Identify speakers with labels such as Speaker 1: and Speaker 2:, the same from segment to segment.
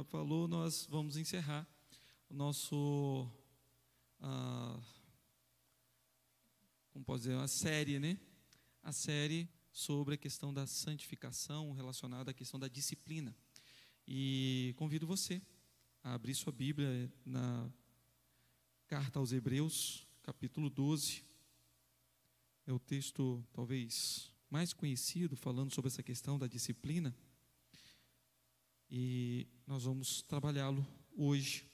Speaker 1: ela falou, nós vamos encerrar o nosso. Ah, como posso dizer? A série, né? A série sobre a questão da santificação relacionada à questão da disciplina. E convido você a abrir sua Bíblia na carta aos Hebreus, capítulo 12. É o texto talvez mais conhecido falando sobre essa questão da disciplina e nós vamos trabalhá-lo hoje.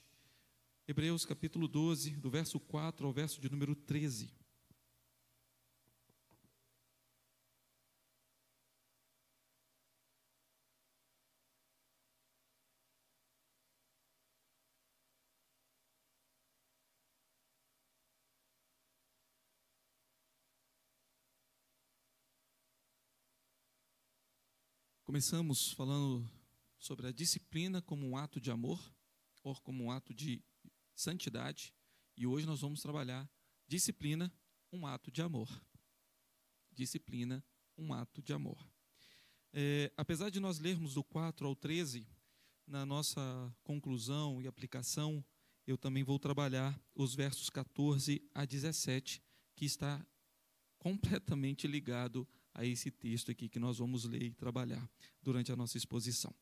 Speaker 1: Hebreus capítulo 12, do verso 4 ao verso de número 13. Começamos falando sobre a disciplina como um ato de amor ou como um ato de santidade. E hoje nós vamos trabalhar disciplina, um ato de amor. Disciplina, um ato de amor. É, apesar de nós lermos do 4 ao 13, na nossa conclusão e aplicação, eu também vou trabalhar os versos 14 a 17, que está completamente ligado a esse texto aqui que nós vamos ler e trabalhar durante a nossa exposição.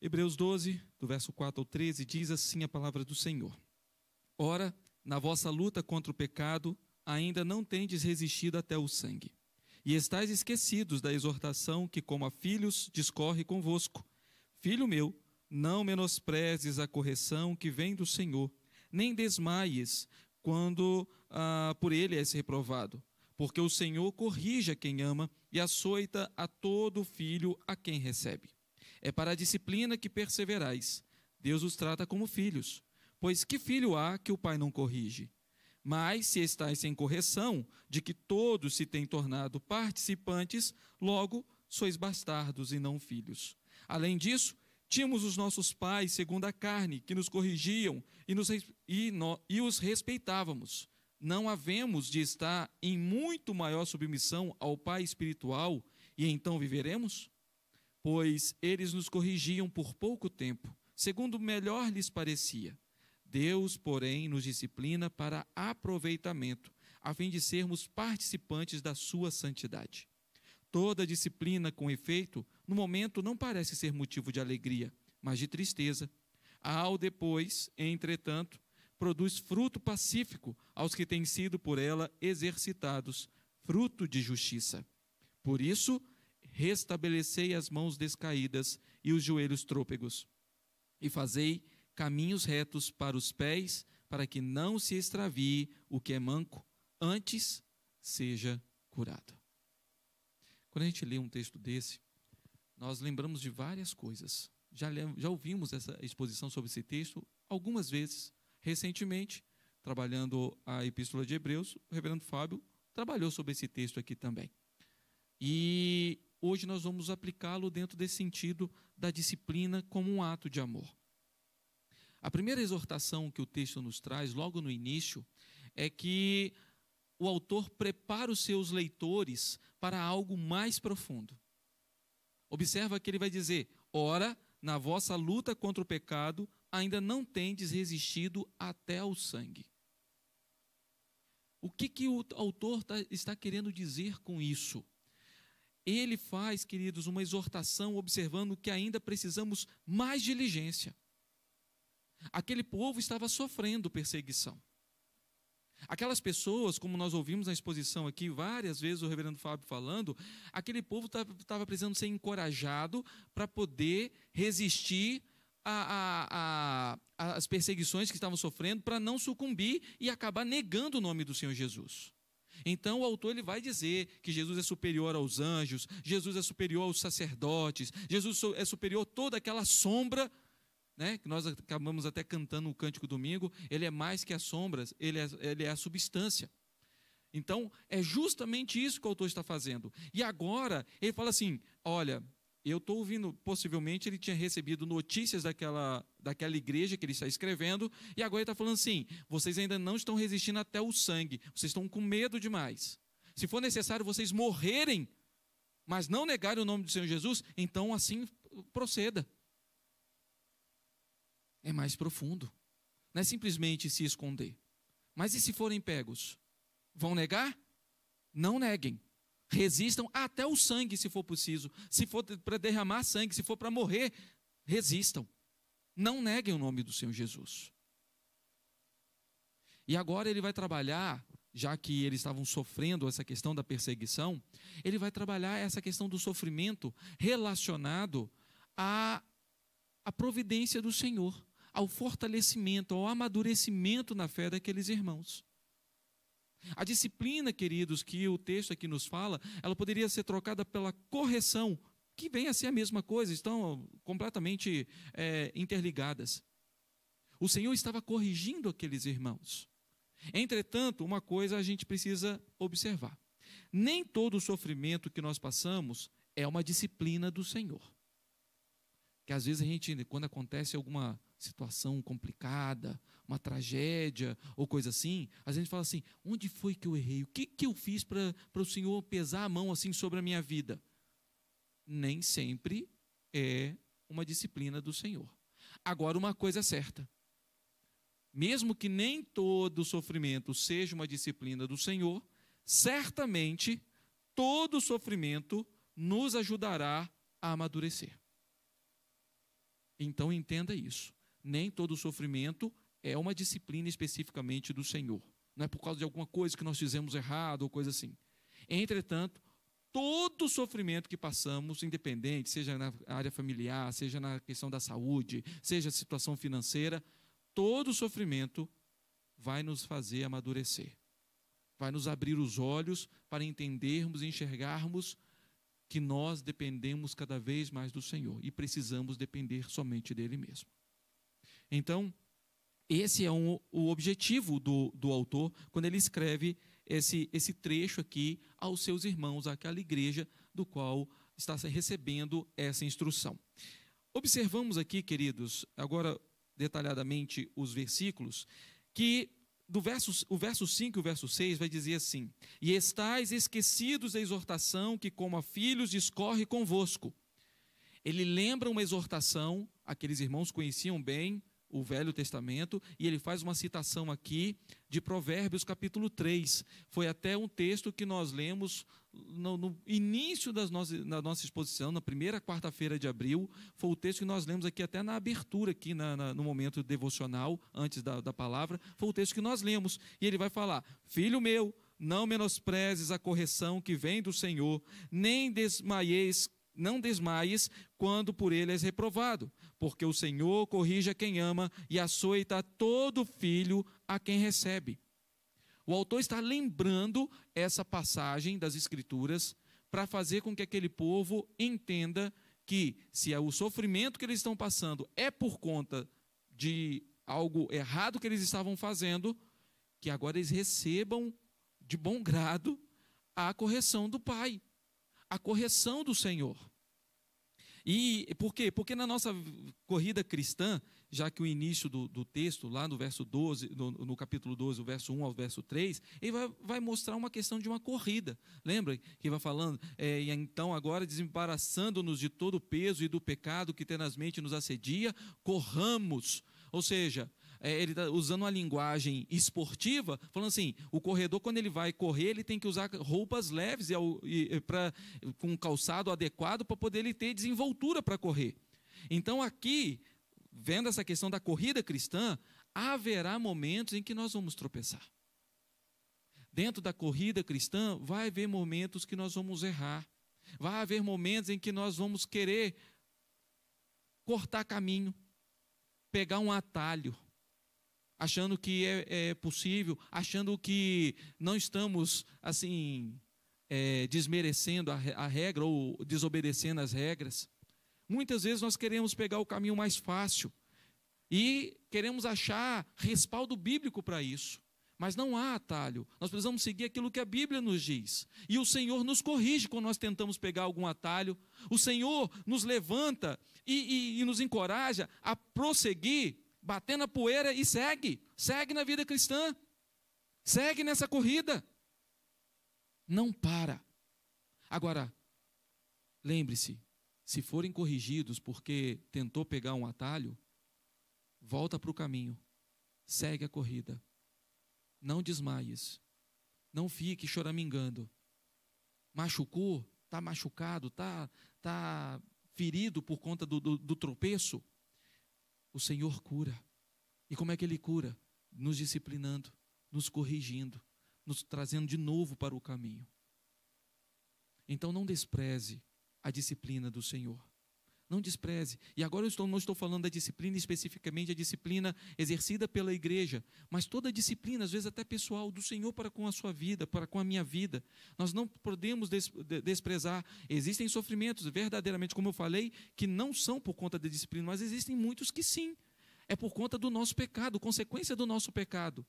Speaker 1: Hebreus 12, do verso 4 ao 13, diz assim a palavra do Senhor: Ora, na vossa luta contra o pecado, ainda não tendes resistido até o sangue, e estáis esquecidos da exortação que, como a filhos, discorre convosco. Filho meu, não menosprezes a correção que vem do Senhor, nem desmaies quando ah, por ele és reprovado, porque o Senhor corrige a quem ama e açoita a todo filho a quem recebe. É para a disciplina que perseverais. Deus os trata como filhos. Pois que filho há que o pai não corrige? Mas se estáis sem correção, de que todos se têm tornado participantes, logo sois bastardos e não filhos. Além disso, tínhamos os nossos pais segundo a carne, que nos corrigiam e, nos, e, no, e os respeitávamos. Não havemos de estar em muito maior submissão ao Pai espiritual e então viveremos? pois eles nos corrigiam por pouco tempo, segundo melhor lhes parecia. Deus, porém, nos disciplina para aproveitamento, a fim de sermos participantes da sua santidade. Toda disciplina, com efeito, no momento não parece ser motivo de alegria, mas de tristeza. Ao depois, entretanto, produz fruto pacífico aos que têm sido por ela exercitados, fruto de justiça. Por isso, restabelecei as mãos descaídas e os joelhos trôpegos, e fazei caminhos retos para os pés, para que não se extravie o que é manco, antes seja curado. Quando a gente lê um texto desse, nós lembramos de várias coisas. Já, já ouvimos essa exposição sobre esse texto algumas vezes. Recentemente, trabalhando a Epístola de Hebreus, o reverendo Fábio trabalhou sobre esse texto aqui também. E Hoje nós vamos aplicá-lo dentro desse sentido da disciplina como um ato de amor. A primeira exortação que o texto nos traz, logo no início, é que o autor prepara os seus leitores para algo mais profundo. Observa que ele vai dizer: Ora, na vossa luta contra o pecado, ainda não tendes resistido até ao sangue. O que, que o autor tá, está querendo dizer com isso? ele faz, queridos, uma exortação observando que ainda precisamos mais diligência. Aquele povo estava sofrendo perseguição. Aquelas pessoas, como nós ouvimos na exposição aqui várias vezes o reverendo Fábio falando, aquele povo estava precisando ser encorajado para poder resistir às perseguições que estavam sofrendo, para não sucumbir e acabar negando o nome do Senhor Jesus. Então o autor ele vai dizer que Jesus é superior aos anjos, Jesus é superior aos sacerdotes, Jesus é superior a toda aquela sombra, né, que nós acabamos até cantando no cântico domingo, ele é mais que as sombras, ele é, ele é a substância. Então é justamente isso que o autor está fazendo. E agora ele fala assim: olha, eu estou ouvindo, possivelmente ele tinha recebido notícias daquela, daquela igreja que ele está escrevendo, e agora ele está falando assim: vocês ainda não estão resistindo até o sangue, vocês estão com medo demais. Se for necessário vocês morrerem, mas não negarem o nome do Senhor Jesus, então assim proceda. É mais profundo. Não é simplesmente se esconder. Mas e se forem pegos? Vão negar? Não neguem resistam até o sangue, se for preciso. Se for para derramar sangue, se for para morrer, resistam. Não neguem o nome do Senhor Jesus. E agora ele vai trabalhar, já que eles estavam sofrendo essa questão da perseguição, ele vai trabalhar essa questão do sofrimento relacionado à, à providência do Senhor, ao fortalecimento, ao amadurecimento na fé daqueles irmãos. A disciplina, queridos, que o texto aqui nos fala, ela poderia ser trocada pela correção, que vem a ser a mesma coisa, estão completamente é, interligadas. O Senhor estava corrigindo aqueles irmãos. Entretanto, uma coisa a gente precisa observar: nem todo o sofrimento que nós passamos é uma disciplina do Senhor. Que às vezes a gente, quando acontece alguma situação complicada, uma tragédia ou coisa assim, a gente fala assim: onde foi que eu errei? O que, que eu fiz para o Senhor pesar a mão assim sobre a minha vida? Nem sempre é uma disciplina do Senhor. Agora, uma coisa é certa: mesmo que nem todo sofrimento seja uma disciplina do Senhor, certamente todo sofrimento nos ajudará a amadurecer. Então entenda isso nem todo sofrimento é uma disciplina especificamente do Senhor. Não é por causa de alguma coisa que nós fizemos errado ou coisa assim. Entretanto, todo sofrimento que passamos, independente, seja na área familiar, seja na questão da saúde, seja situação financeira, todo sofrimento vai nos fazer amadurecer. Vai nos abrir os olhos para entendermos e enxergarmos que nós dependemos cada vez mais do Senhor e precisamos depender somente dele mesmo. Então, esse é um, o objetivo do, do autor quando ele escreve esse, esse trecho aqui aos seus irmãos, àquela igreja do qual está recebendo essa instrução. Observamos aqui, queridos, agora detalhadamente os versículos, que do verso, o verso 5 e o verso 6 vai dizer assim: E estáis esquecidos da exortação que, como a filhos, discorre convosco. Ele lembra uma exortação, aqueles irmãos conheciam bem o Velho Testamento, e ele faz uma citação aqui de Provérbios capítulo 3. Foi até um texto que nós lemos no, no início das nossas, da nossa exposição, na primeira quarta-feira de abril, foi o texto que nós lemos aqui até na abertura, aqui na, na, no momento devocional, antes da, da palavra, foi o texto que nós lemos. E ele vai falar: Filho meu, não menosprezes a correção que vem do Senhor, nem desmaieis não desmaies quando por ele és reprovado, porque o Senhor corrige quem ama e açoita todo filho a quem recebe. O autor está lembrando essa passagem das Escrituras para fazer com que aquele povo entenda que, se é o sofrimento que eles estão passando é por conta de algo errado que eles estavam fazendo, que agora eles recebam de bom grado a correção do Pai a correção do Senhor. E por quê? Porque na nossa corrida cristã, já que o início do, do texto, lá no verso 12, no, no, capítulo 12, o verso 1 ao verso 3, ele vai, vai mostrar uma questão de uma corrida. Lembra que vai falando? É, e então agora, desembaraçando-nos de todo o peso e do pecado que tenazmente nos assedia, corramos. Ou seja, é, ele está usando uma linguagem esportiva, falando assim: o corredor, quando ele vai correr, ele tem que usar roupas leves e, e pra, com um calçado adequado para poder ele ter desenvoltura para correr. Então, aqui, vendo essa questão da corrida cristã, haverá momentos em que nós vamos tropeçar. Dentro da corrida cristã, vai haver momentos que nós vamos errar. Vai haver momentos em que nós vamos querer cortar caminho, pegar um atalho achando que é, é possível, achando que não estamos assim é, desmerecendo a, a regra ou desobedecendo as regras. Muitas vezes nós queremos pegar o caminho mais fácil e queremos achar respaldo bíblico para isso. Mas não há atalho. Nós precisamos seguir aquilo que a Bíblia nos diz. E o Senhor nos corrige quando nós tentamos pegar algum atalho. O Senhor nos levanta e, e, e nos encoraja a prosseguir batendo a poeira e segue, segue na vida cristã, segue nessa corrida. Não para. Agora, lembre-se, se forem corrigidos porque tentou pegar um atalho, volta para o caminho, segue a corrida. Não desmaies, não fique choramingando. Machucou, está machucado, está tá ferido por conta do, do, do tropeço, o Senhor cura. E como é que Ele cura? Nos disciplinando, nos corrigindo, nos trazendo de novo para o caminho. Então não despreze a disciplina do Senhor. Não despreze. E agora eu estou, não estou falando da disciplina especificamente, a disciplina exercida pela igreja, mas toda disciplina, às vezes até pessoal, do Senhor para com a sua vida, para com a minha vida. Nós não podemos desprezar. Existem sofrimentos, verdadeiramente, como eu falei, que não são por conta da disciplina, mas existem muitos que sim. É por conta do nosso pecado, consequência do nosso pecado.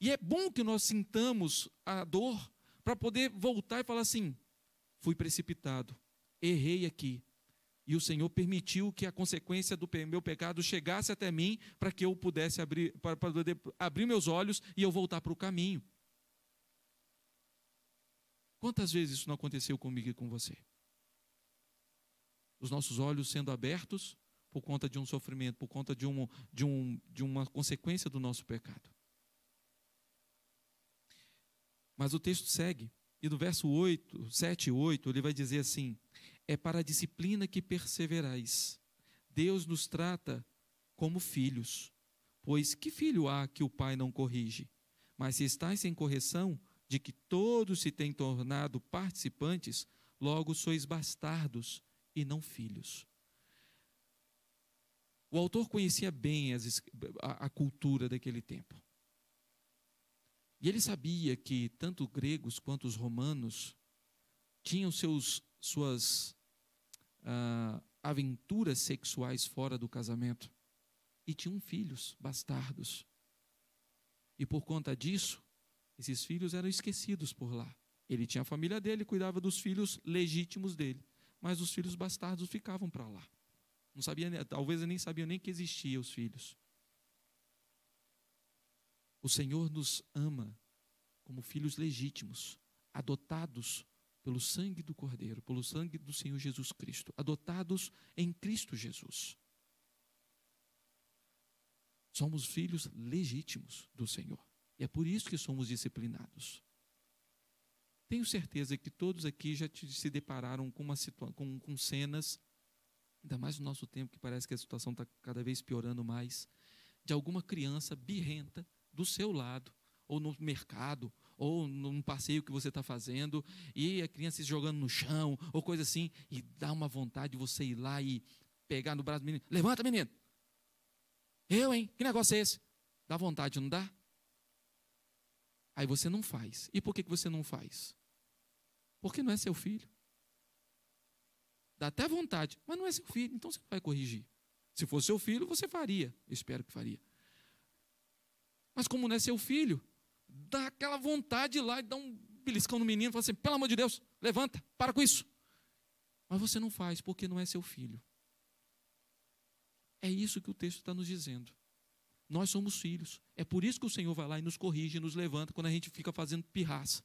Speaker 1: E é bom que nós sintamos a dor para poder voltar e falar assim: fui precipitado, errei aqui, e o Senhor permitiu que a consequência do meu pecado chegasse até mim para que eu pudesse abrir, para poder abrir meus olhos e eu voltar para o caminho. Quantas vezes isso não aconteceu comigo e com você? Os nossos olhos sendo abertos por conta de um sofrimento, por conta de, um, de, um, de uma consequência do nosso pecado. Mas o texto segue, e no verso 8, 7 e 8, ele vai dizer assim: é para a disciplina que perseverais. Deus nos trata como filhos. Pois que filho há que o pai não corrige? Mas se estáis sem correção, de que todos se têm tornado participantes, logo sois bastardos e não filhos. O autor conhecia bem as, a, a cultura daquele tempo. E ele sabia que tanto gregos quanto os romanos tinham seus, suas ah, aventuras sexuais fora do casamento e tinham filhos bastardos. E por conta disso, esses filhos eram esquecidos por lá. Ele tinha a família dele, cuidava dos filhos legítimos dele, mas os filhos bastardos ficavam para lá. Não sabia, talvez nem sabiam nem que existiam os filhos. O Senhor nos ama como filhos legítimos, adotados pelo sangue do Cordeiro, pelo sangue do Senhor Jesus Cristo, adotados em Cristo Jesus. Somos filhos legítimos do Senhor. E é por isso que somos disciplinados. Tenho certeza que todos aqui já se depararam com, uma com, com cenas, ainda mais no nosso tempo, que parece que a situação está cada vez piorando mais, de alguma criança birrenta do seu lado, ou no mercado, ou num passeio que você está fazendo, e a criança se jogando no chão, ou coisa assim, e dá uma vontade de você ir lá e pegar no braço do menino: levanta, menino! Eu, hein? Que negócio é esse? Dá vontade, não dá? Aí você não faz. E por que você não faz? Porque não é seu filho. Dá até vontade, mas não é seu filho, então você não vai corrigir. Se fosse seu filho, você faria. Eu espero que faria. Mas como não é seu filho, dá aquela vontade de ir lá e dar um beliscão no menino, e falar assim: pelo amor de Deus, levanta, para com isso. Mas você não faz porque não é seu filho. É isso que o texto está nos dizendo. Nós somos filhos. É por isso que o Senhor vai lá e nos corrige, nos levanta quando a gente fica fazendo pirraça.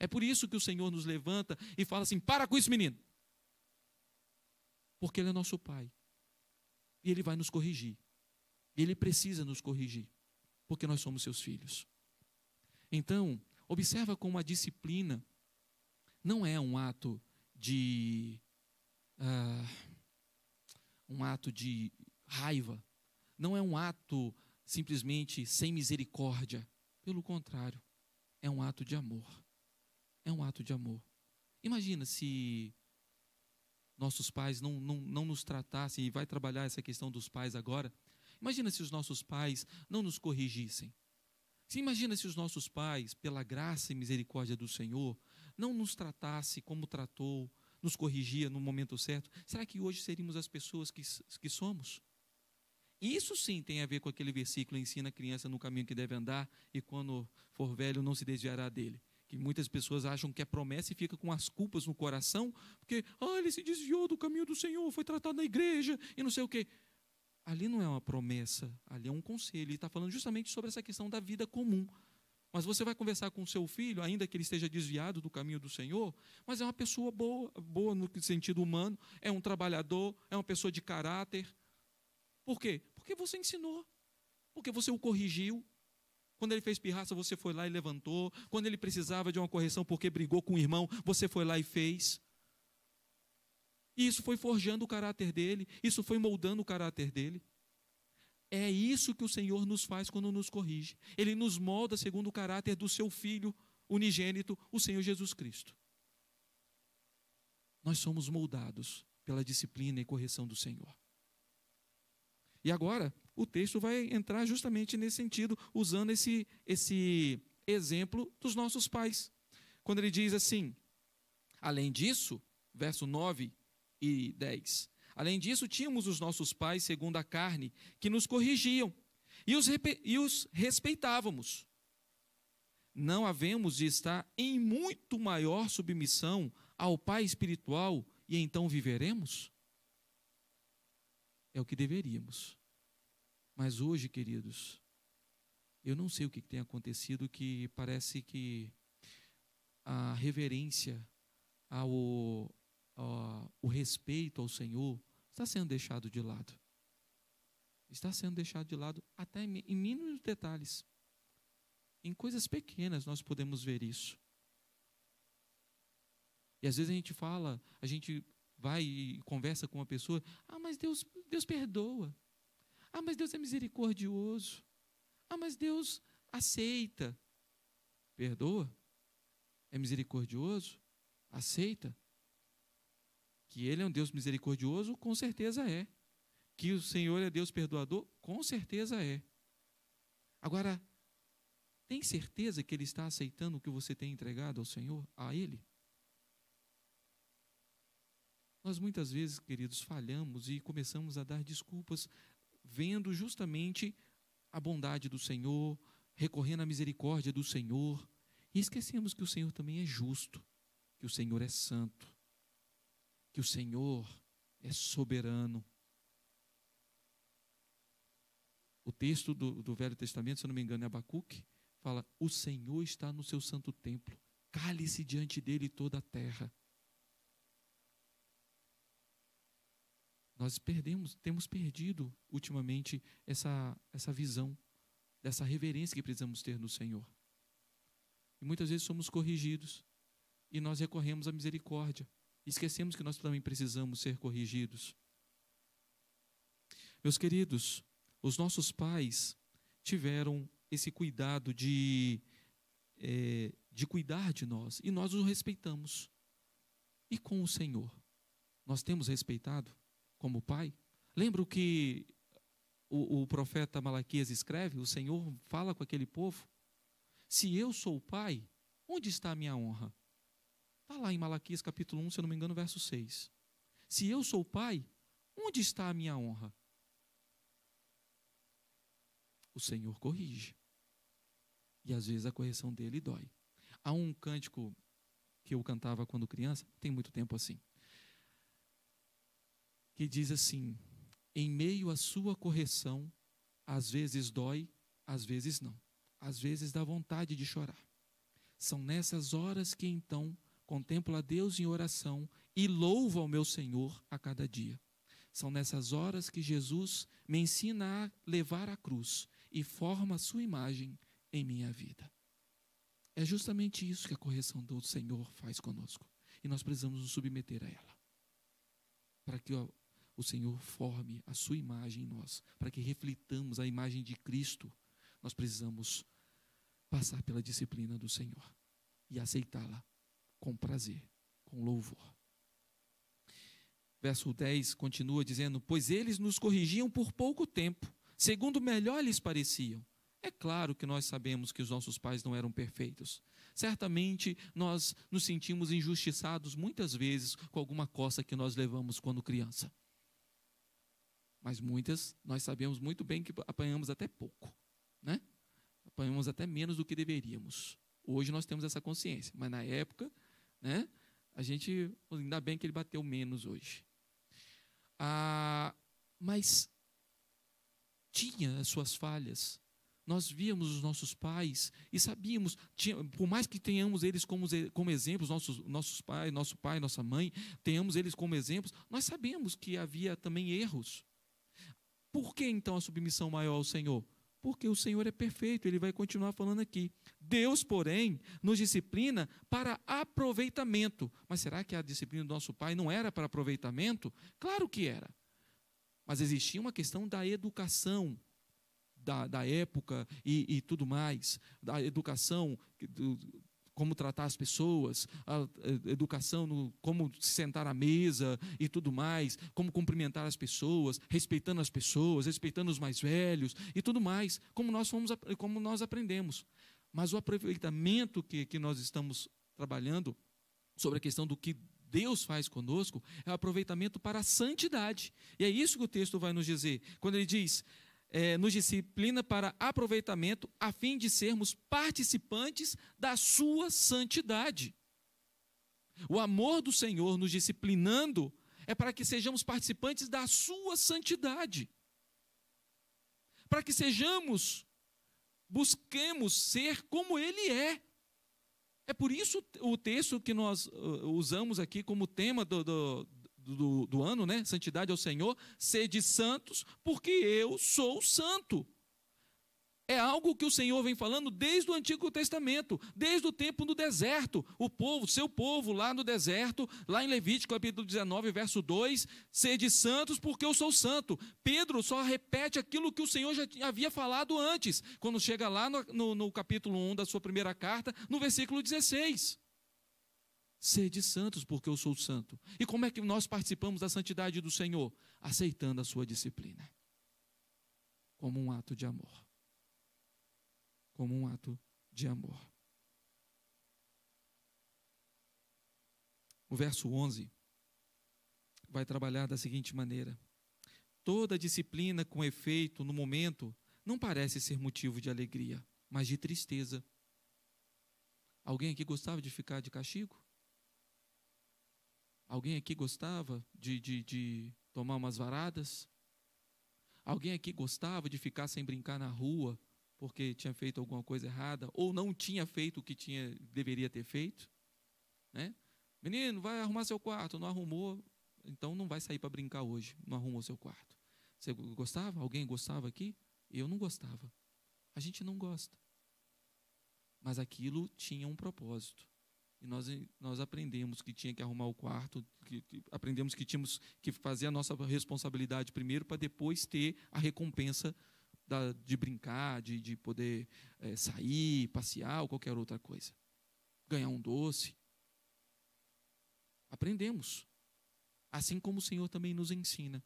Speaker 1: É por isso que o Senhor nos levanta e fala assim: para com isso, menino. Porque Ele é nosso Pai. E Ele vai nos corrigir. E Ele precisa nos corrigir. Porque nós somos seus filhos. Então, observa como a disciplina não é um ato de uh, um ato de raiva, não é um ato simplesmente sem misericórdia. Pelo contrário, é um ato de amor. É um ato de amor. Imagina se nossos pais não, não, não nos tratassem, e vai trabalhar essa questão dos pais agora. Imagina se os nossos pais não nos corrigissem se imagina se os nossos pais, pela graça e misericórdia do Senhor, não nos tratasse como tratou, nos corrigia no momento certo, será que hoje seríamos as pessoas que, que somos? Isso sim tem a ver com aquele versículo: ensina a criança no caminho que deve andar e quando for velho não se desviará dele. Que muitas pessoas acham que é promessa e fica com as culpas no coração, porque, ah, ele se desviou do caminho do Senhor, foi tratado na igreja e não sei o quê ali não é uma promessa, ali é um conselho. Ele está falando justamente sobre essa questão da vida comum. Mas você vai conversar com o seu filho, ainda que ele esteja desviado do caminho do Senhor, mas é uma pessoa boa, boa no sentido humano, é um trabalhador, é uma pessoa de caráter. Por quê? Porque você ensinou, porque você o corrigiu. Quando ele fez pirraça, você foi lá e levantou. Quando ele precisava de uma correção porque brigou com o irmão, você foi lá e fez. E isso foi forjando o caráter dele, isso foi moldando o caráter dele. É isso que o Senhor nos faz quando nos corrige. Ele nos molda segundo o caráter do seu filho unigênito, o Senhor Jesus Cristo. Nós somos moldados pela disciplina e correção do Senhor. E agora, o texto vai entrar justamente nesse sentido, usando esse, esse exemplo dos nossos pais. Quando ele diz assim: Além disso, verso 9 e 10. Além disso, tínhamos os nossos pais, segundo a carne, que nos corrigiam e os, e os respeitávamos. Não havemos de estar em muito maior submissão ao Pai espiritual e então viveremos? É o que deveríamos. Mas hoje, queridos, eu não sei o que tem acontecido que parece que a reverência ao, uh, o respeito ao Senhor está sendo deixado de lado. Está sendo deixado de lado até em, em mínimos detalhes. Em coisas pequenas nós podemos ver isso. E às vezes a gente fala, a gente vai e conversa com uma pessoa, ah, mas Deus, Deus perdoa. Ah, mas Deus é misericordioso. Ah, mas Deus aceita. Perdoa? É misericordioso? Aceita? Que Ele é um Deus misericordioso? Com certeza é. Que o Senhor é Deus perdoador? Com certeza é. Agora, tem certeza que Ele está aceitando o que você tem entregado ao Senhor, a Ele? Nós muitas vezes, queridos, falhamos e começamos a dar desculpas, vendo justamente a bondade do Senhor, recorrendo à misericórdia do Senhor, e esquecemos que o Senhor também é justo, que o Senhor é santo, que o Senhor é soberano. O texto do, do Velho Testamento, se eu não me engano, é Abacuque, fala: O Senhor está no seu santo templo, cale-se diante dele toda a terra. Nós perdemos, temos perdido ultimamente essa, essa visão, dessa reverência que precisamos ter no Senhor. E muitas vezes somos corrigidos e nós recorremos à misericórdia esquecemos que nós também precisamos ser corrigidos. Meus queridos, os nossos pais tiveram esse cuidado de, é, de cuidar de nós e nós o respeitamos. E com o Senhor, nós temos respeitado como Pai? Lembra o que o, o profeta Malaquias escreve? O Senhor fala com aquele povo: Se eu sou o Pai, onde está a minha honra? Está lá em Malaquias capítulo 1, se eu não me engano, verso 6. Se eu sou pai, onde está a minha honra? O Senhor corrige. E às vezes a correção dele dói. Há um cântico que eu cantava quando criança, tem muito tempo assim, que diz assim: em meio à sua correção, às vezes dói, às vezes não. Às vezes dá vontade de chorar. São nessas horas que então contemplo a Deus em oração e louvo ao meu Senhor a cada dia. São nessas horas que Jesus me ensina a levar a cruz e forma a sua imagem em minha vida. É justamente isso que a correção do Senhor faz conosco. E nós precisamos nos submeter a ela. Para que o Senhor forme a sua imagem em nós, para que reflitamos a imagem de Cristo, nós precisamos passar pela disciplina do Senhor e aceitá-la com prazer, com louvor. Verso 10 continua dizendo: Pois eles nos corrigiam por pouco tempo, segundo melhor lhes pareciam. É claro que nós sabemos que os nossos pais não eram perfeitos. Certamente nós nos sentimos injustiçados muitas vezes com alguma coça que nós levamos quando criança. Mas muitas nós sabemos muito bem que apanhamos até pouco, né? Apanhamos até menos do que deveríamos. Hoje nós temos essa consciência, mas na época né? A gente, ainda bem que ele bateu menos hoje. Ah, mas tinha as suas falhas. Nós víamos os nossos pais e sabíamos, tinha, por mais que tenhamos eles como, como exemplos, nossos, nossos pais, nosso pai, nossa mãe, tenhamos eles como exemplos, nós sabemos que havia também erros. Por que então a submissão maior ao Senhor? porque o Senhor é perfeito, ele vai continuar falando aqui. Deus, porém, nos disciplina para aproveitamento. Mas será que a disciplina do nosso Pai não era para aproveitamento? Claro que era. Mas existia uma questão da educação da, da época e, e, tudo mais, da educação como tratar as pessoas, a, educação no como se sentar à mesa e tudo mais, como cumprimentar as pessoas, respeitando as pessoas, respeitando os mais velhos e tudo mais, como nós fomos como nós aprendemos. Mas o aproveitamento que, que nós estamos trabalhando sobre a questão do que Deus faz conosco é o aproveitamento para a santidade. E é isso que o texto vai nos dizer. Quando ele diz: é, nos disciplina para aproveitamento, a fim de sermos participantes da sua santidade. O amor do Senhor nos disciplinando é para que sejamos participantes da sua santidade. Para que sejamos, busquemos ser como Ele é. É por isso o texto que nós uh, usamos aqui como tema do, do, do, do ano, né? Santidade ao Senhor, sede santos, porque eu sou santo. É algo que o Senhor vem falando desde o Antigo Testamento, desde o tempo do deserto. O povo, seu povo lá no deserto, lá em Levítico capítulo 19, verso 2, sede santos porque eu sou santo. Pedro só repete aquilo que o Senhor já havia falado antes, quando chega lá no, no, no capítulo 1 da sua primeira carta, no versículo 16. Sede santos, porque eu sou santo. E como é que nós participamos da santidade do Senhor? Aceitando a sua disciplina. Como um ato de amor. Como um ato de amor. O verso 11 vai trabalhar da seguinte maneira: Toda disciplina com efeito no momento não parece ser motivo de alegria, mas de tristeza. Alguém aqui gostava de ficar de castigo? Alguém aqui gostava de, de, de tomar umas varadas? Alguém aqui gostava de ficar sem brincar na rua porque tinha feito alguma coisa errada ou não tinha feito o que tinha deveria ter feito? Né? Menino, vai arrumar seu quarto, não arrumou, então não vai sair para brincar hoje, não arrumou seu quarto. Você gostava? Alguém gostava aqui? Eu não gostava. A gente não gosta. Mas aquilo tinha um propósito. E nós, nós aprendemos que tinha que arrumar o quarto, que, aprendemos que tínhamos que fazer a nossa responsabilidade primeiro para depois ter a recompensa da, de brincar, de, de poder é, sair, passear ou qualquer outra coisa. Ganhar um doce. Aprendemos. Assim como o Senhor também nos ensina.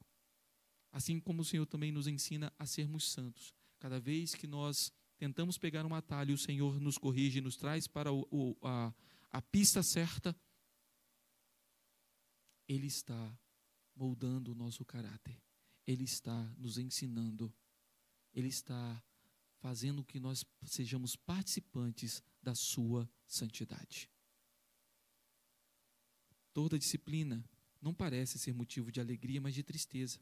Speaker 1: Assim como o Senhor também nos ensina a sermos santos. Cada vez que nós tentamos pegar um atalho, o Senhor nos corrige, nos traz para o, o, a, a pista certa, Ele está moldando o nosso caráter, Ele está nos ensinando, Ele está fazendo que nós sejamos participantes da Sua santidade. Toda disciplina não parece ser motivo de alegria, mas de tristeza.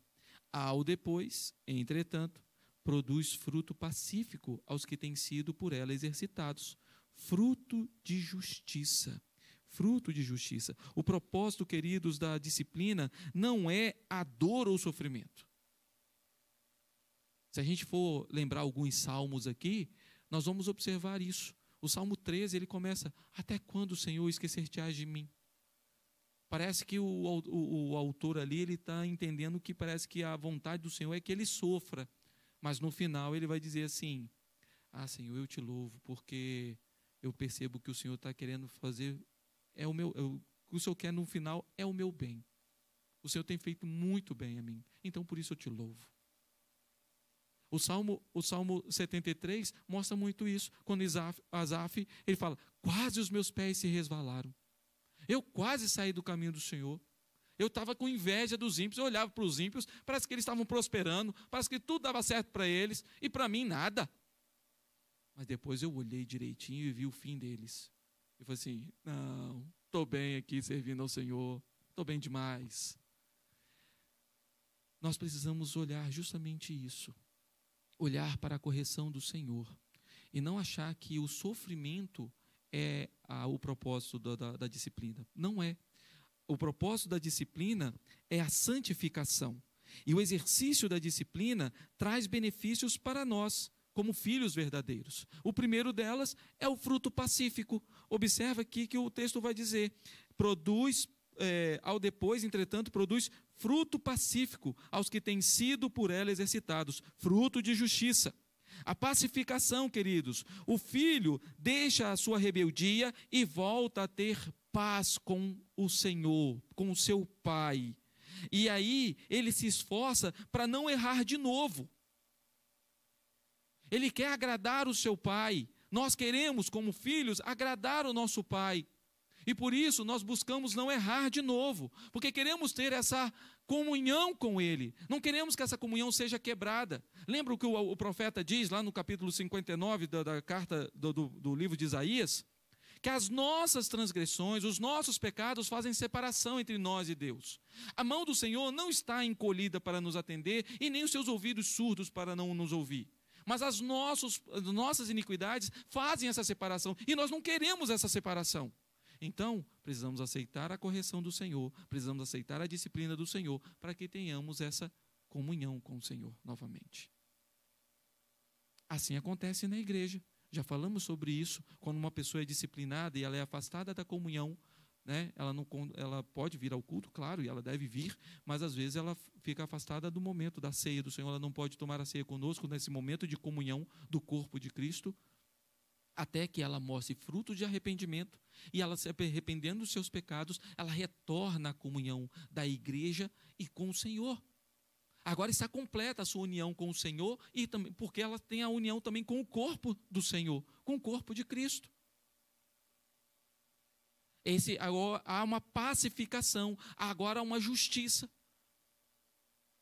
Speaker 1: Ao depois, entretanto, produz fruto pacífico aos que têm sido por ela exercitados fruto de justiça. Fruto de justiça. O propósito, queridos, da disciplina não é a dor ou o sofrimento. Se a gente for lembrar alguns salmos aqui, nós vamos observar isso. O Salmo 13, ele começa: Até quando, Senhor, esquecer-te-ás de mim? Parece que o, o, o autor ali ele está entendendo que parece que a vontade do Senhor é que ele sofra. Mas no final ele vai dizer assim: Ah, Senhor, eu te louvo, porque eu percebo que o Senhor está querendo fazer, é o meu, eu, é o que o Senhor quer no final é o meu bem. O Senhor tem feito muito bem a mim, então por isso eu te louvo. O Salmo, o Salmo 73 mostra muito isso, quando Isaf, Asaf, ele fala, quase os meus pés se resvalaram. Eu quase saí do caminho do Senhor. Eu estava com inveja dos ímpios, eu olhava para os ímpios, parece que eles estavam prosperando, parece que tudo dava certo para eles, e para mim nada. Mas depois eu olhei direitinho e vi o fim deles. e falei assim: não, estou bem aqui servindo ao Senhor, estou bem demais. Nós precisamos olhar justamente isso, olhar para a correção do Senhor e não achar que o sofrimento é a, ah, o propósito da, da, da disciplina. Não é. O propósito da disciplina é a santificação. E o exercício da disciplina traz benefícios para nós como filhos verdadeiros. O primeiro delas é o fruto pacífico. Observa aqui que o texto vai dizer: produz é, ao depois, entretanto, produz fruto pacífico aos que têm sido por ela exercitados, fruto de justiça. A pacificação, queridos, o filho deixa a sua rebeldia e volta a ter paz com o Senhor, com o seu Pai. E aí ele se esforça para não errar de novo. Ele quer agradar o seu pai. Nós queremos, como filhos, agradar o nosso pai. E por isso nós buscamos não errar de novo, porque queremos ter essa comunhão com Ele. Não queremos que essa comunhão seja quebrada. Lembra o que o, profeta diz lá no capítulo 59 da, da carta do, do, do livro de Isaías? Que as nossas transgressões, os nossos pecados fazem separação entre nós e Deus. A mão do Senhor não está encolhida para nos atender e nem os seus ouvidos surdos para não nos ouvir. Mas as, nossos, as nossas iniquidades fazem essa separação e nós não queremos essa separação. Então, precisamos aceitar a correção do Senhor, precisamos aceitar a disciplina do Senhor para que tenhamos essa comunhão com o Senhor novamente. Assim acontece na igreja. Já falamos sobre isso, quando uma pessoa é disciplinada e ela é afastada da comunhão, né? Ela, não, ela pode vir ao culto, claro, e ela deve vir, mas às vezes ela fica afastada do momento da ceia do Senhor, ela não pode tomar a ceia conosco nesse momento de comunhão do corpo de Cristo, até que ela mostre fruto de arrependimento e ela se arrependendo dos seus pecados, ela retorna à comunhão da igreja e com o Senhor. Agora está completa a sua união com o Senhor e também porque ela tem a união também com o corpo do Senhor, com o corpo de Cristo. Esse, agora, há uma pacificação, agora há uma justiça.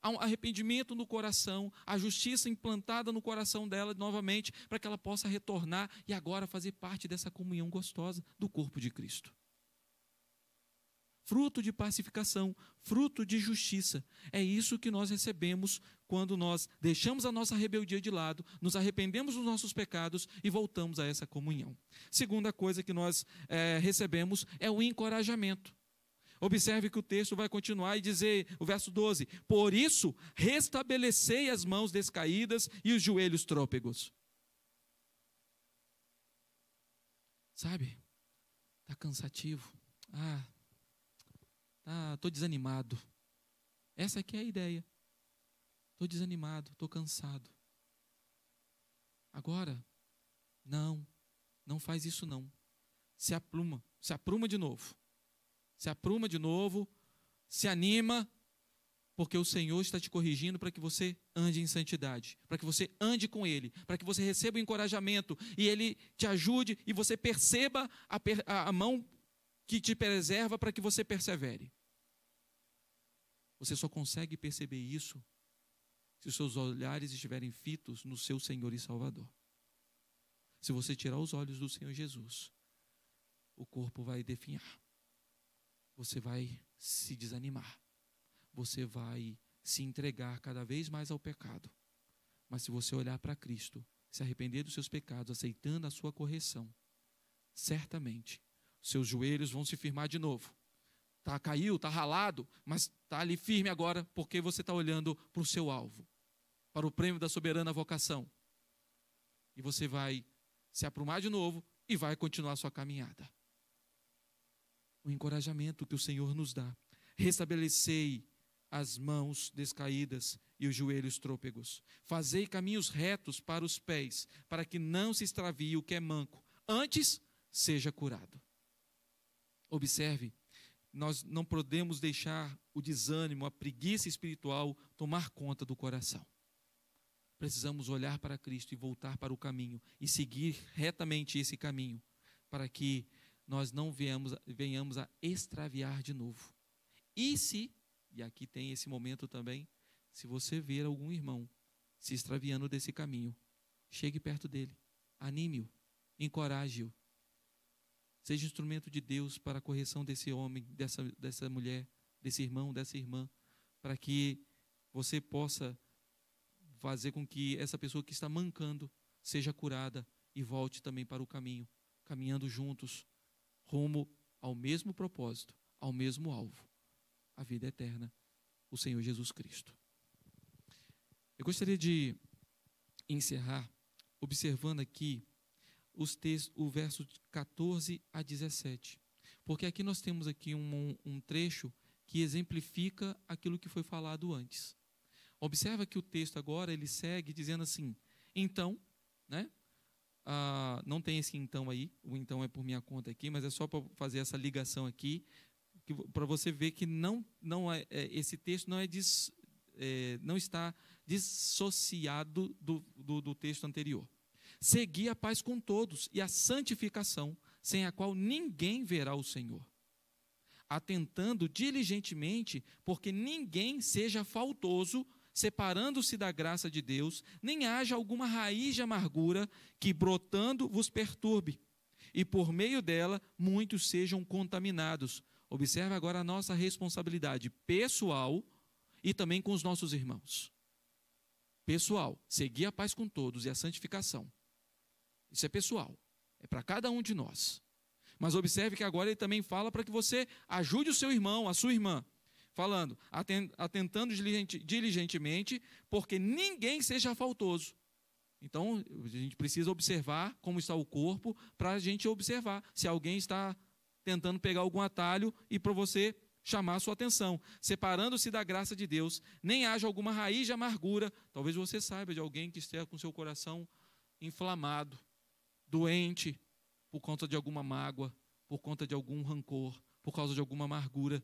Speaker 1: Há um arrependimento no coração, a justiça implantada no coração dela novamente, para que ela possa retornar e agora fazer parte dessa comunhão gostosa do corpo de Cristo fruto de pacificação, fruto de justiça. É isso que nós recebemos quando nós deixamos a nossa rebeldia de lado, nos arrependemos dos nossos pecados e voltamos a essa comunhão. Segunda coisa que nós é, recebemos é o encorajamento. Observe que o texto vai continuar e dizer, o verso 12: Por isso, restabelecei as mãos descaídas e os joelhos trôpegos. Sabe? Está cansativo. Ah, ah, estou desanimado. Essa aqui é a ideia. Estou desanimado, estou cansado. Agora, não, não faz isso não. Se apruma, se apruma de novo. Se apruma de novo, se anima, porque o Senhor está te corrigindo para que você ande em santidade, para que você ande com Ele, para que você receba o encorajamento e Ele te ajude e você perceba a, a mão que te preserva para que você persevere. Você só consegue perceber isso se os seus olhares estiverem fitos no seu Senhor e Salvador. Se você tirar os olhos do Senhor Jesus, o corpo vai definhar. Você vai se desanimar. Você vai se entregar cada vez mais ao pecado. Mas se você olhar para Cristo, se arrepender dos seus pecados, aceitando a sua correção, certamente seus joelhos vão se firmar de novo tá, caiu, está ralado, mas está ali firme agora, porque você está olhando para o seu alvo, para o prêmio da soberana vocação. E você vai se aprumar de novo e vai continuar a sua caminhada. O encorajamento que o Senhor nos dá. Restabelecei as mãos descaídas e os joelhos trôpegos. Fazei caminhos retos para os pés, para que não se extravie o que é manco, antes seja curado. Observe nós não podemos deixar o desânimo, a preguiça espiritual tomar conta do coração. Precisamos olhar para Cristo e voltar para o caminho e seguir retamente esse caminho, para que nós não venhamos, venhamos a extraviar de novo. E se, e aqui tem esse momento também, se você ver algum irmão se extraviando desse caminho, chegue perto dele, anime-o, encoraje-o Seja instrumento de Deus para a correção desse homem, dessa, dessa mulher, desse irmão, dessa irmã, para que você possa fazer com que essa pessoa que está mancando seja curada e volte também para o caminho, caminhando juntos, rumo ao mesmo propósito, ao mesmo alvo, a vida eterna, o Senhor Jesus Cristo. Eu gostaria de encerrar observando aqui os textos, o verso 14 a 17. Porque aqui nós temos aqui um, um trecho que exemplifica aquilo que foi falado antes. Observa que o texto agora ele segue dizendo assim: então, né? Ah, não tem esse então aí, o então é por minha conta aqui, mas é só para fazer essa ligação aqui, para você ver que não, não é, é esse texto não é, dis, é não está dissociado do, do, do texto anterior. Segui a paz com todos e a santificação, sem a qual ninguém verá o Senhor. Atentando diligentemente, porque ninguém seja faltoso, separando-se da graça de Deus, nem haja alguma raiz de amargura que, brotando, vos perturbe, e por meio dela muitos sejam contaminados. Observe agora a nossa responsabilidade pessoal e também com os nossos irmãos. Pessoal, seguir a paz com todos e a santificação. Isso é pessoal, é para cada um de nós. Mas observe que agora ele também fala para que você ajude o seu irmão, a sua irmã, falando, atentando diligentemente, porque ninguém seja faltoso. Então, a gente precisa observar como está o corpo para a gente observar se alguém está tentando pegar algum atalho e para você chamar a sua atenção, separando-se da graça de Deus, nem haja alguma raiz de amargura. Talvez você saiba de alguém que esteja com seu coração inflamado doente por conta de alguma mágoa, por conta de algum rancor, por causa de alguma amargura.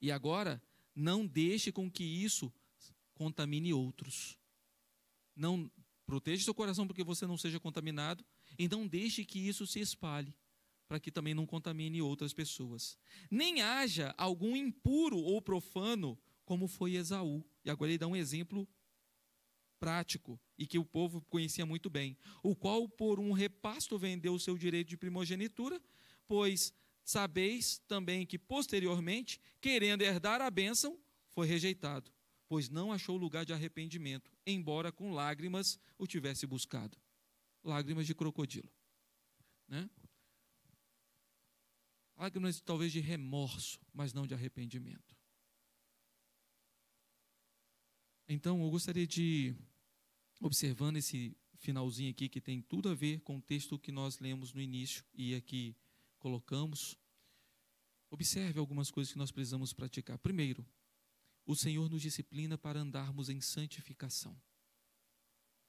Speaker 1: E agora, não deixe com que isso contamine outros. Não proteja seu coração para que você não seja contaminado e não deixe que isso se espalhe para que também não contamine outras pessoas. Nem haja algum impuro ou profano como foi Esaú. E agora ele dá um exemplo prático e que o povo conhecia muito bem, o qual por um repasto vendeu o seu direito de primogenitura, pois sabeis também que posteriormente, querendo herdar a bênção, foi rejeitado, pois não achou lugar de arrependimento, embora com lágrimas o tivesse buscado. Lágrimas de crocodilo. Né? Lágrimas talvez de remorso, mas não de arrependimento. Então, eu gostaria de, observando esse finalzinho aqui, que tem tudo a ver com o texto que nós lemos no início e aqui colocamos, observe algumas coisas que nós precisamos praticar. Primeiro, o Senhor nos disciplina para andarmos em santificação.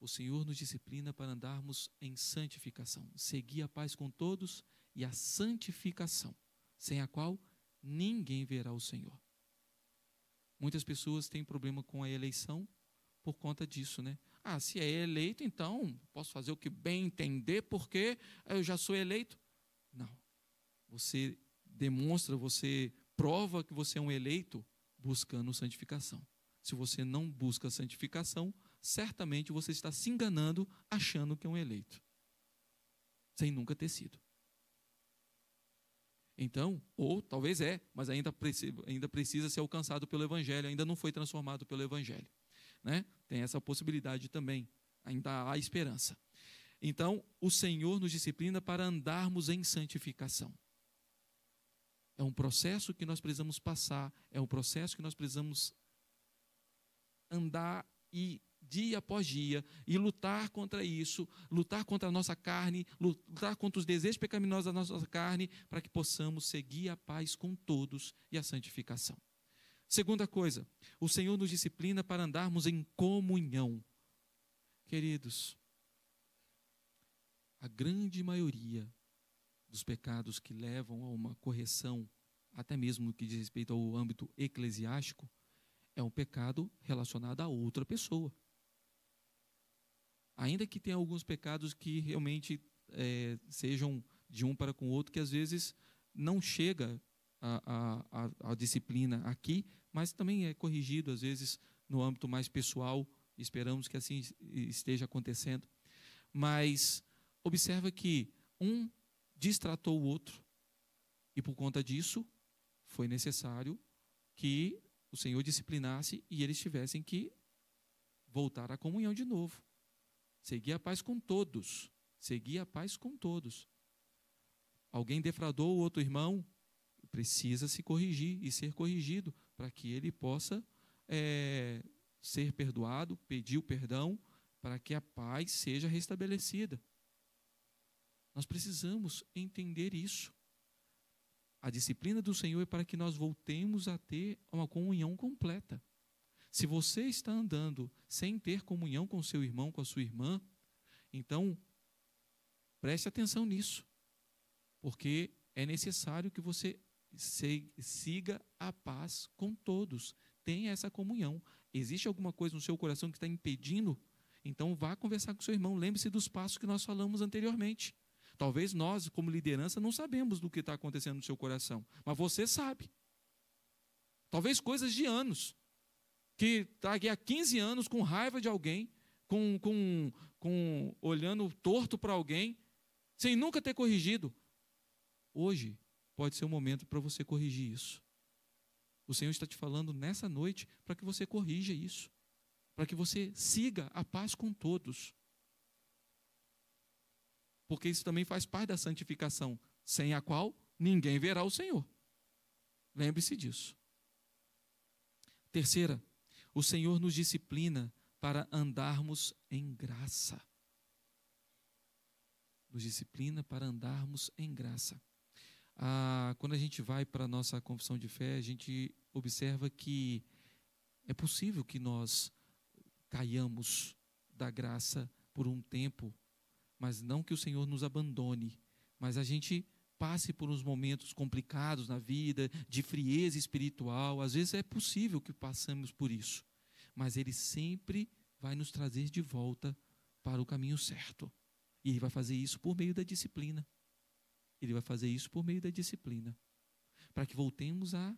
Speaker 1: O Senhor nos disciplina para andarmos em santificação. Seguir a paz com todos e a santificação, sem a qual ninguém verá o Senhor. Muitas pessoas têm problema com a eleição por conta disso, né? Ah, se é eleito, então posso fazer o que bem entender, porque eu já sou eleito. Não. Você demonstra, você prova que você é um eleito buscando santificação. Se você não busca santificação, certamente você está se enganando achando que é um eleito, sem nunca ter sido. Então, ou talvez é, mas ainda, precisa, ainda precisa ser alcançado pelo Evangelho, ainda não foi transformado pelo Evangelho. Né? Tem essa possibilidade também, ainda há esperança. Então, o Senhor nos disciplina para andarmos em santificação. É um processo que nós precisamos passar, é um processo que nós precisamos andar e dia após dia e lutar contra isso, lutar contra a nossa carne, lutar contra os desejos pecaminosos da nossa carne, para que possamos seguir a paz com todos e a santificação. Segunda coisa, o Senhor nos disciplina para andarmos em comunhão. Queridos, a grande maioria dos pecados que levam a uma correção, até mesmo no que diz respeito ao âmbito eclesiástico, é um pecado relacionado a outra pessoa ainda que tenha alguns pecados que realmente é, sejam de um para com o outro, que às vezes não chega a, a, a, disciplina aqui, mas também é corrigido, às vezes, no âmbito mais pessoal. Esperamos que assim esteja acontecendo. Mas observa que um distratou o outro, e por conta disso, foi necessário que o Senhor disciplinasse e eles tivessem que voltar à comunhão de novo. Segui a paz com todos. Segui a paz com todos. Alguém defraudou o outro irmão? Precisa se corrigir e ser corrigido para que ele possa é, ser perdoado, pedir o perdão, para que a paz seja restabelecida. Nós precisamos entender isso. A disciplina do Senhor é para que nós voltemos a ter uma comunhão completa. Se você está andando sem ter comunhão com seu irmão, com a sua irmã, então preste atenção nisso, porque é necessário que você siga a paz com todos, tenha essa comunhão. Existe alguma coisa no seu coração que está impedindo? Então vá conversar com seu irmão, lembre-se dos passos que nós falamos anteriormente. Talvez nós, como liderança, não sabemos do que está acontecendo no seu coração, mas você sabe. Talvez coisas de anos que está aqui há 15 anos com raiva de alguém, com, com, com olhando torto para alguém, sem nunca ter corrigido. Hoje pode ser o momento para você corrigir isso. O Senhor está te falando nessa noite para que você corrija isso, para que você siga a paz com todos. Porque isso também faz parte da santificação, sem a qual ninguém verá o Senhor. Lembre-se disso. Terceira o Senhor nos disciplina para andarmos em graça. Nos disciplina para andarmos em graça. Ah, quando a gente vai para a nossa confissão de fé, a gente observa que é possível que nós caiamos da graça por um tempo, mas não que o Senhor nos abandone, mas a gente passe por uns momentos complicados na vida, de frieza espiritual, às vezes é possível que passemos por isso mas Ele sempre vai nos trazer de volta para o caminho certo. E Ele vai fazer isso por meio da disciplina. Ele vai fazer isso por meio da disciplina. Para que voltemos a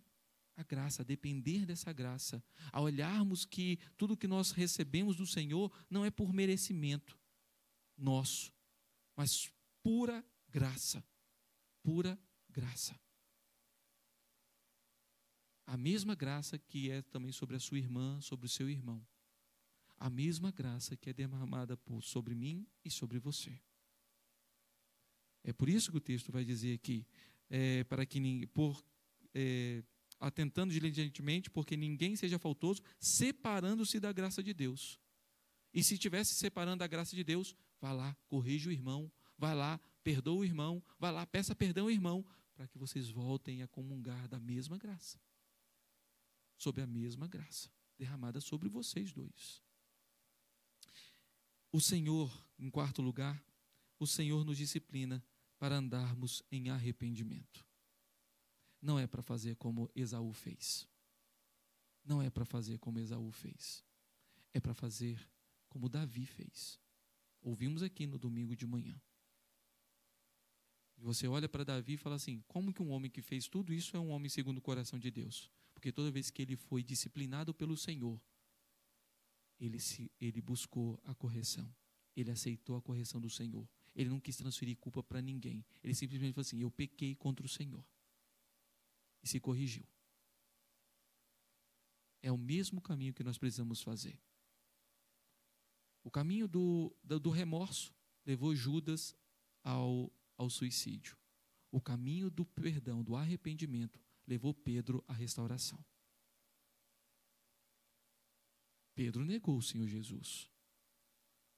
Speaker 1: a graça, a depender dessa graça, a olharmos que tudo que nós recebemos do Senhor não é por merecimento nosso, mas pura graça, pura graça. A mesma graça que é também sobre a sua irmã, sobre o seu irmão. A mesma graça que é derramada por, sobre mim e sobre você. É por isso que o texto vai dizer aqui, é, para que ninguém, por, é, atentando diligentemente, porque ninguém seja faltoso, separando-se da graça de Deus. E se estivesse separando da graça de Deus, vá lá, corrija o irmão, vá lá, perdoa o irmão, vá lá, peça perdão ao irmão, para que vocês voltem a comungar da mesma graça sobre a mesma graça derramada sobre vocês dois. O Senhor, em quarto lugar, o Senhor nos disciplina para andarmos em arrependimento. Não é para fazer como Esaú fez. Não é para fazer como Esaú fez. É para fazer como Davi fez. Ouvimos aqui no domingo de manhã. E você olha para Davi e fala assim: como que um homem que fez tudo isso é um homem segundo o coração de Deus? Porque toda vez que ele foi disciplinado pelo Senhor, ele, se, ele buscou a correção. Ele aceitou a correção do Senhor. Ele não quis transferir culpa para ninguém. Ele simplesmente falou assim: Eu pequei contra o Senhor. E se corrigiu. É o mesmo caminho que nós precisamos fazer. O caminho do, do remorso levou Judas ao, ao suicídio. O caminho do perdão, do arrependimento, levou Pedro à restauração. Pedro negou o Senhor Jesus.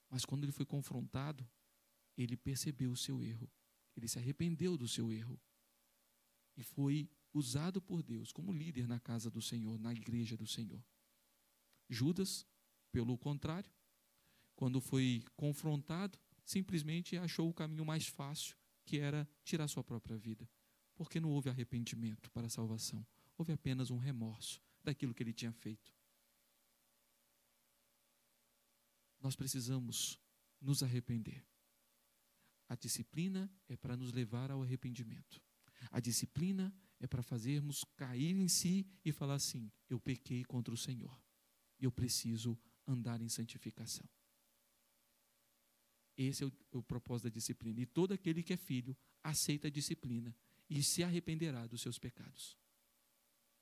Speaker 1: Mas quando ele foi confrontado, ele percebeu o seu erro. Ele se arrependeu do seu erro. E foi usado por Deus como líder na casa do Senhor, na igreja do Senhor. Judas, pelo contrário, quando foi confrontado, simplesmente achou o caminho mais fácil, que era tirar sua própria vida porque não houve arrependimento para a salvação, houve apenas um remorso daquilo que ele tinha feito. Nós precisamos nos arrepender. A disciplina é para nos levar ao arrependimento. A disciplina é para fazermos cair em si e falar assim: eu pequei contra o Senhor e eu preciso andar em santificação. Esse é o, o propósito da disciplina. E todo aquele que é filho aceita a disciplina e se arrependerá dos seus pecados.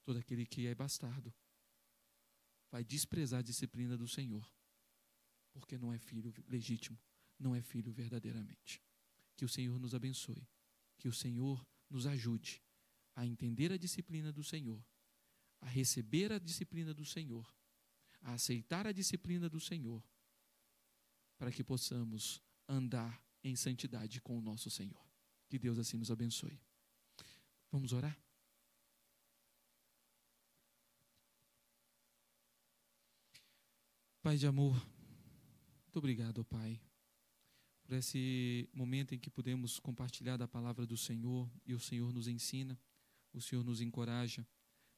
Speaker 1: Todo aquele que é bastardo vai desprezar a disciplina do Senhor, porque não é filho legítimo, não é filho verdadeiramente. Que o Senhor nos abençoe, que o Senhor nos ajude a entender a disciplina do Senhor, a receber a disciplina do Senhor, a aceitar a disciplina do Senhor, para que possamos andar em santidade com o nosso Senhor. Que Deus assim nos abençoe. Vamos orar? Pai de amor, muito obrigado, Pai, por esse momento em que podemos compartilhar da palavra do Senhor e o Senhor nos ensina, o Senhor nos encoraja,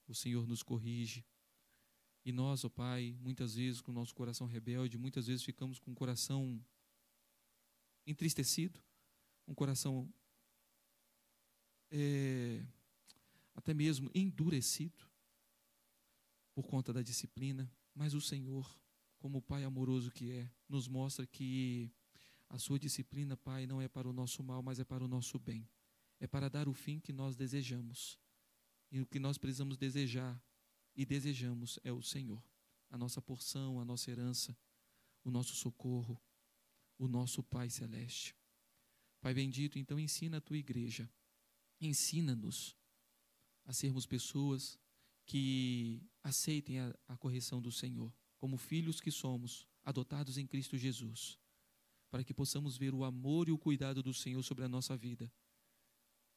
Speaker 1: o Senhor nos corrige. E nós, ó Pai, muitas vezes com o nosso coração rebelde, muitas vezes ficamos com o coração entristecido, um coração é, até mesmo endurecido por conta da disciplina, mas o Senhor, como o Pai amoroso que é, nos mostra que a sua disciplina, Pai, não é para o nosso mal, mas é para o nosso bem. É para dar o fim que nós desejamos. E o que nós precisamos desejar e desejamos é o Senhor. A nossa porção, a nossa herança, o nosso socorro, o nosso Pai celeste. Pai bendito, então ensina a tua igreja Ensina-nos a sermos pessoas que aceitem a, a, correção do Senhor, como filhos que somos, adotados em Cristo Jesus, para que possamos ver o amor e o cuidado do Senhor sobre a nossa vida,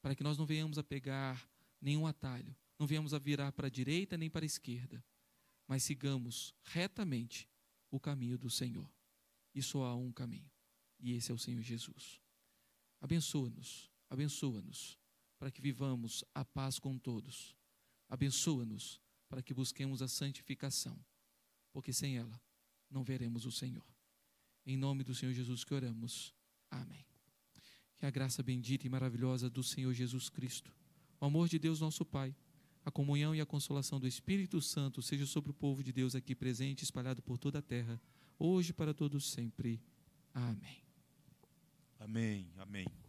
Speaker 1: para que nós não venhamos a pegar nenhum atalho, não venhamos a virar para a direita nem para a esquerda, mas sigamos retamente o caminho do Senhor. E só há um caminho, e esse é o Senhor Jesus. Abençoa-nos, abençoa-nos para que vivamos a paz com todos. Abençoa-nos para que busquemos a santificação, porque sem ela não veremos o Senhor. Em nome do Senhor Jesus que oramos. Amém. Que a graça bendita e maravilhosa do Senhor Jesus Cristo, o amor de Deus nosso Pai, a comunhão e a consolação do Espírito Santo seja sobre o povo de Deus aqui presente, espalhado por toda a terra, hoje para todos sempre. Amém. Amém. Amém.